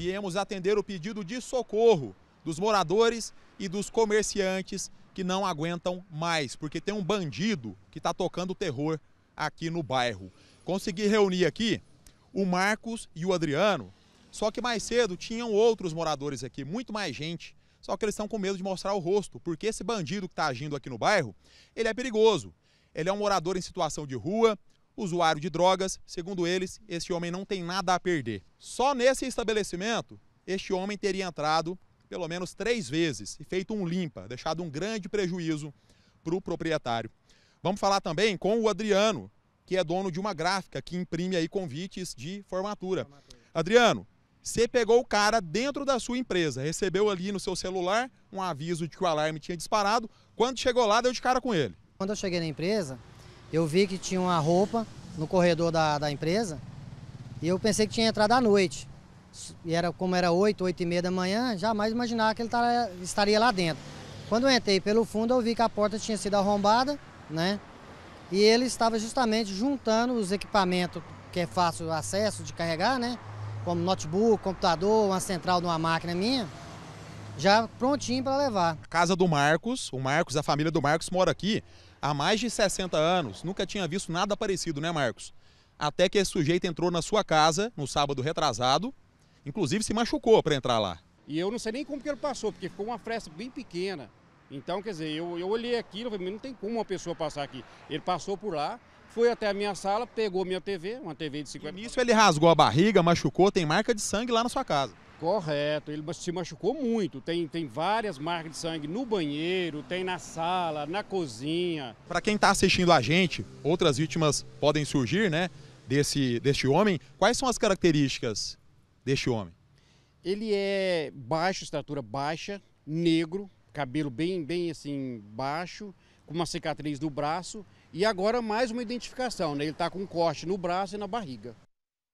viemos atender o pedido de socorro dos moradores e dos comerciantes que não aguentam mais, porque tem um bandido que está tocando terror aqui no bairro. Consegui reunir aqui o Marcos e o Adriano, só que mais cedo tinham outros moradores aqui, muito mais gente, só que eles estão com medo de mostrar o rosto, porque esse bandido que está agindo aqui no bairro, ele é perigoso. Ele é um morador em situação de rua, usuário de drogas. Segundo eles, este homem não tem nada a perder. Só nesse estabelecimento, este homem teria entrado pelo menos três vezes e feito um limpa, deixado um grande prejuízo para o proprietário. Vamos falar também com o Adriano, que é dono de uma gráfica que imprime aí convites de formatura. Adriano, você pegou o cara dentro da sua empresa, recebeu ali no seu celular um aviso de que o alarme tinha disparado. Quando chegou lá, deu de cara com ele. Quando eu cheguei na empresa, eu vi que tinha uma roupa no corredor da, da empresa e eu pensei que tinha entrado à noite. E era como era 8, 8 e meia da manhã, jamais imaginar que ele estaria lá dentro. Quando eu entrei pelo fundo, eu vi que a porta tinha sido arrombada, né? E ele estava justamente juntando os equipamentos que é fácil acesso de carregar, né? Como notebook, computador, uma central de uma máquina minha, já prontinho para levar. A casa do Marcos, o Marcos, a família do Marcos mora aqui há mais de 60 anos, nunca tinha visto nada parecido, né, Marcos? Até que esse sujeito entrou na sua casa no sábado retrasado, inclusive se machucou para entrar lá. E eu não sei nem como que ele passou, porque ficou uma fresta bem pequena. Então, quer dizer, eu, eu olhei aquilo, falei, não tem como uma pessoa passar aqui. Ele passou por lá, foi até a minha sala, pegou minha TV, uma TV de 50. Nisso ele rasgou a barriga, machucou, tem marca de sangue lá na sua casa. Correto, ele se machucou muito. Tem, tem várias marcas de sangue no banheiro, tem na sala, na cozinha. Para quem está assistindo a gente, outras vítimas podem surgir, né? Desse, deste homem. Quais são as características deste homem? Ele é baixo, estatura baixa, negro, cabelo bem, bem assim, baixo, com uma cicatriz no braço. E agora mais uma identificação, né? Ele está com um corte no braço e na barriga.